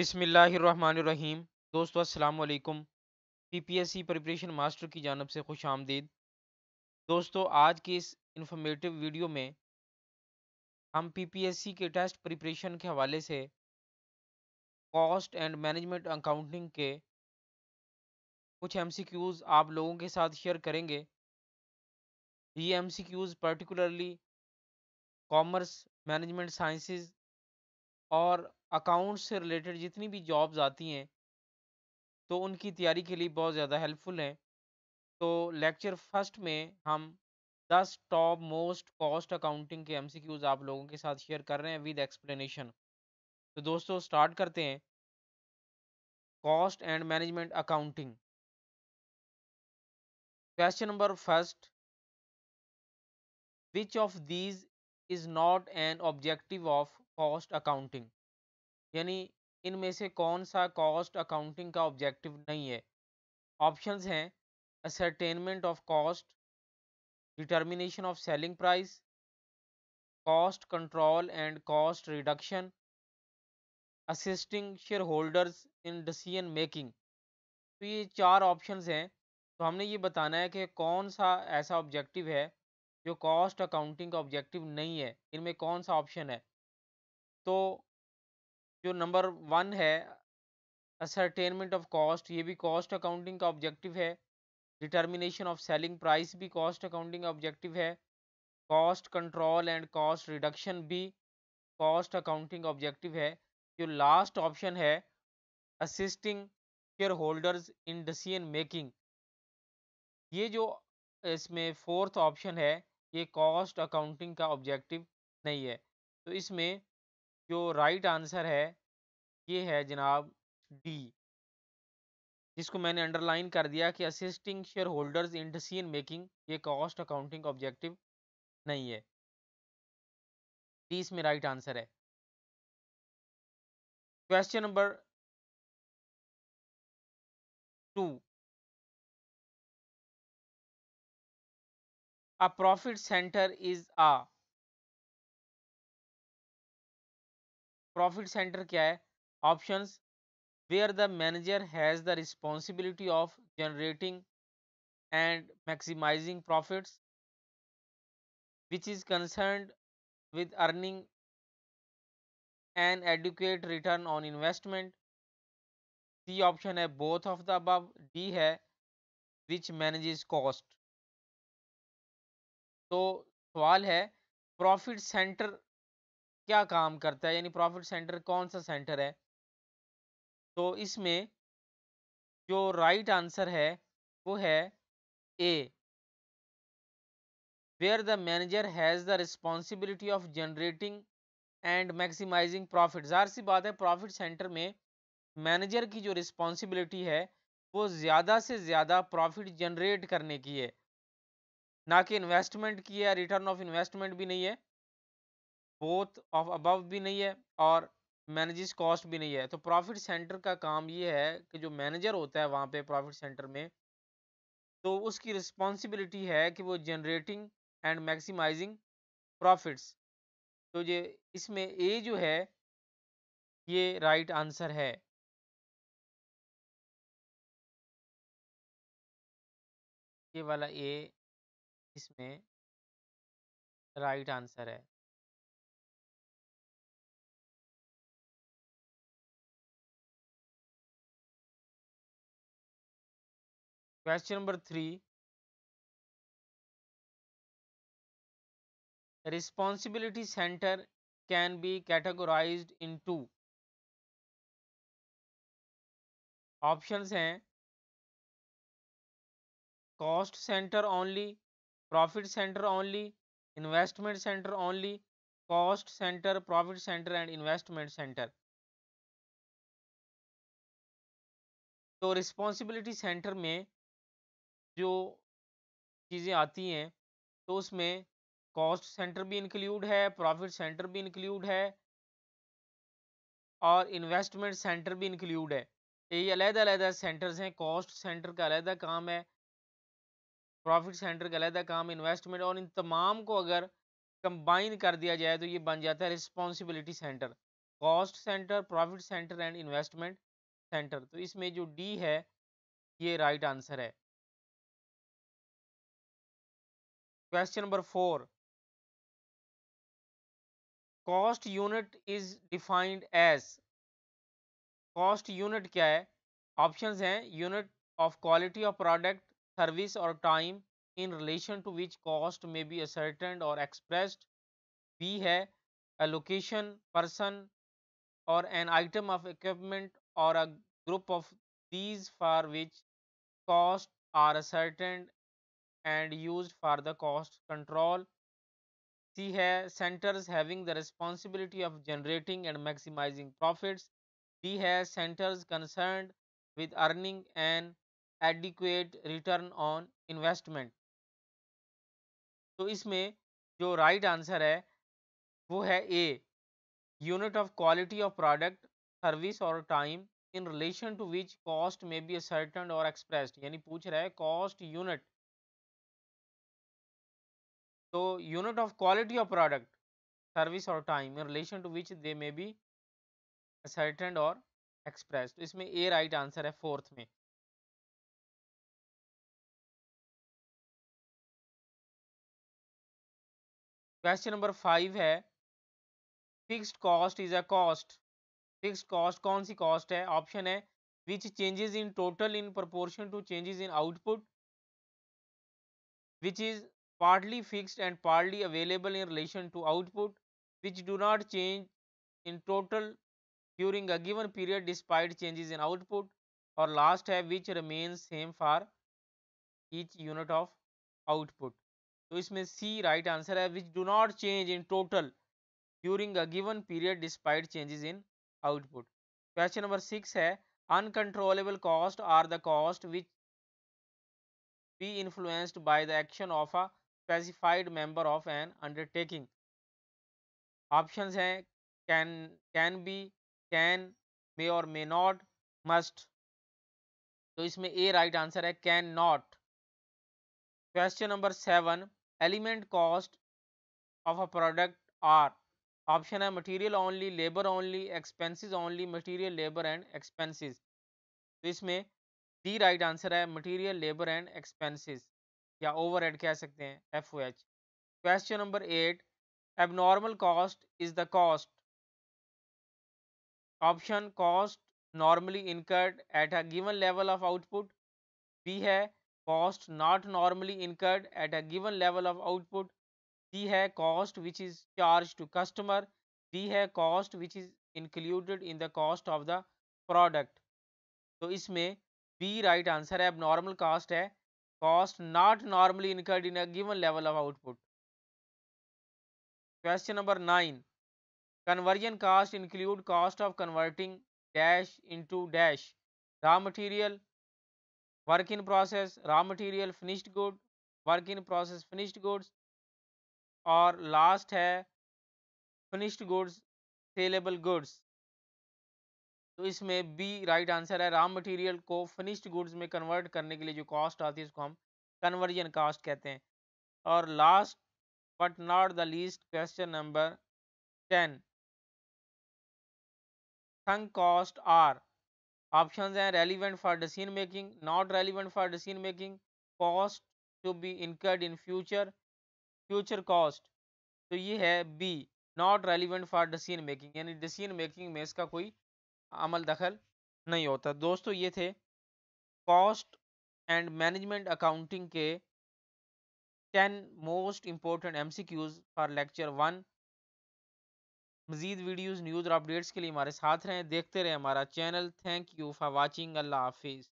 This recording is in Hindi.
बिसमीम दोस्तों असलकम P P S C preparation master की जानब से खुश आमदीद दोस्तों आज के इस इंफॉर्मेटिव वीडियो में हम पी पी एस सी के टेस्ट प्रिपरेशन के हवाले से कॉस्ट एंड मैनेजमेंट अकाउंटिंग के कुछ एम सी क्यूज़ आप लोगों के साथ शेयर करेंगे ये M C Qs particularly commerce management sciences और अकाउंट से रिलेटेड जितनी भी जॉब्स आती हैं तो उनकी तैयारी के लिए बहुत ज़्यादा हेल्पफुल हैं तो लेक्चर फर्स्ट में हम 10 टॉप मोस्ट कॉस्ट अकाउंटिंग के एमसीक्यूज आप लोगों के साथ शेयर कर रहे हैं विद एक्सप्लेनेशन तो दोस्तों स्टार्ट करते हैं cost and management accounting question number first which of these is not an objective of cost accounting यानी इनमें से कौन सा कॉस्ट अकाउंटिंग का ऑब्जेक्टिव नहीं है ऑप्शंस हैं ascertainment of cost determination of selling price cost control and cost reduction assisting share holders in decision making तो ये चार ऑप्शंस हैं तो हमने ये बताना है कि कौन सा ऐसा ऑब्जेक्टिव है जो कॉस्ट अकाउंटिंग का ऑब्जेक्टिव नहीं है इनमें कौन सा ऑप्शन है तो जो नंबर वन है असरटेनमेंट ऑफ कॉस्ट ये भी कॉस्ट अकाउंटिंग का ऑब्जेक्टिव है डिटर्मिनेशन ऑफ सेलिंग प्राइस भी कॉस्ट अकाउंटिंग का ऑब्जेक्टिव है cost control and cost reduction भी कॉस्ट अकाउंटिंग ऑब्जेक्टिव है जो लास्ट ऑप्शन है assisting share holders in decision making ये जो इसमें फोर्थ ऑप्शन है ये कॉस्ट अकाउंटिंग का ऑब्जेक्टिव नहीं है तो इसमें जो राइट आंसर है ये है जनाब डी जिसको मैंने अंडरलाइन कर दिया कि assisting share holders in decision making ये कॉस्ट अकाउंटिंग ऑब्जेक्टिव नहीं है डी इसमें राइट आंसर है question number two a profit centre is a profit centre क्या है option where the manager has the responsibility of generating and maximising profits which is concern with earning and adequate return on investment C option है both of the above D है विच मैनेज कॉस्ट तो सवाल है प्रॉफिट सेंटर क्या काम करता है यानी प्रॉफिट सेंटर कौन सा सेंटर है तो इसमें जो राइट आंसर है वो है A where the manager has the responsibility of generating and maximising profit ज़ाहिर सी बात है प्रॉफिट सेंटर में मैनेजर की जो रिस्पॉन्सिबिलिटी है वो ज़्यादा से ज़्यादा प्रॉफिट जनरेट करने की है ना कि इन्वेस्टमेंट की है रिटर्न ऑफ इन्वेस्टमेंट भी नहीं है बोथ ऑफ अबव भी नहीं है और मैनेजिस कॉस्ट भी नहीं है तो प्रॉफिट सेंटर का काम ये है कि जो मैनेजर होता है वहाँ पे प्रॉफिट सेंटर में तो उसकी रिस्पॉन्सिबिलिटी है कि वो जनरेटिंग एंड मैक्सिमाइजिंग प्रॉफिट्स तो ये इसमें ए जो है ये राइट right आंसर है ये वाला ए इसमें राइट right आंसर है question number three responsibility centre can be categorize into option हैं cost centre only profit centre only investment centre only cost centre profit centre and investment centre तो रिस्पॉन्सिबिलिटी सेंटर में जो चीज़ें आती हैं तो उसमें कॉस्ट सेंटर भी इंक्लूड है प्रॉफिट सेंटर भी इंक्लूड है और इन्वेस्टमेंट सेंटर भी इंक्लूड है तो ये अलहदा अलहदा सेंटर्स हैं कॉस्ट सेंटर का अलहदा काम है प्रॉफिट सेंटर का अलहदा काम इन्वेस्टमेंट और इन तमाम को अगर कंबाइन कर दिया जाए तो ये बन जाता है responsibility centre cost centre profit centre and investment centre तो इसमें जो डी है ये राइट right आंसर है question number four cost unit is defined as cost unit क्या है ऑप्शन हैं unit of quality of product service और time in relation to which cost may be ascertained और एक्सप्रेस्ड बी है लोकेशन पर्सन और एन आइटम ऑफ इक्विपमेंट और a group of these for which cost are ascertained and used for the cost control. C है centers having the responsibility of generating and maximizing profits. D है centers concerned with earning an adequate return on investment. तो इसमें जो राइट right आंसर है वो है A unit of quality of product service और time in relation to which cost may be ascertain और एक्सप्रेस्ड यानी पूछ रहा है कॉस्ट यूनिट तो unit of quality of product service और time in relation to which they may be ascertained और एक्सप्रेस इसमें ए राइट आंसर है फोर्थ में क्वेश्चन नंबर फाइव है fixed cost is a cost fixed cost कौन सी कॉस्ट है ऑप्शन है which changes in total in proportion to changes in output which is partly fixed and partly available in relation to output which do not change in total during a given period despite changes in output or last have which remains same for each unit of output. this means C right answer है which do not change in total during a given period despite changes in output. Question number six है uncontrollable cost are the cost which be influenced by the action of a specified member of an undertaking options हैं can can be can may और मे नॉट मस्ट तो इसमें ए राइट आंसर है can not question number seven element cost of a product are option है material only labour only expenses only material labour and expenses तो इसमें डी राइट आंसर है मटेरियल लेबर एंड एक्सपेंसेस या ओवर कह सकते हैं F O H question number eight abnormal cost is the cost option cost normally incurred at a given level of output B है cost not normally incurred at a given level of output C है cost which is charge to customer D है cost which is included in the cost of the product तो इसमें बी राइट आंसर है अब नॉर्मल कॉस्ट है cost not normally incurred in a given level of output. Question number 9. Conversion cost include cost of converting dash into dash raw material, work in process, raw material, finished good, work in process, finished goods और लास्ट है फिनिश्ड गुड्स सेलेबल गुड्स तो इसमें बी राइट आंसर है राम मटेरियल को फिनिश्ड गुड्स में कन्वर्ट करने के लिए जो कॉस्ट आती है उसको हम कन्वर्जन कास्ट कहते हैं और last but not the least question number ten sunk cost are options हैं relevant for decision making not relevant for decision making cost to be incurred in future future cost तो ये है B not relevant for decision making यानी डिसीजन मेकिंग में इसका कोई अमल दखल नहीं होता दोस्तों ये थे कॉस्ट एंड मैनेजमेंट अकाउंटिंग के ten most important M C Qs for lecture one मज़ीद वीडियोज़ न्यूज़ और अपडेट्स के लिए हमारे साथ रहें देखते रहें हमारा channel thank you for watching अल्लाह हाफिज़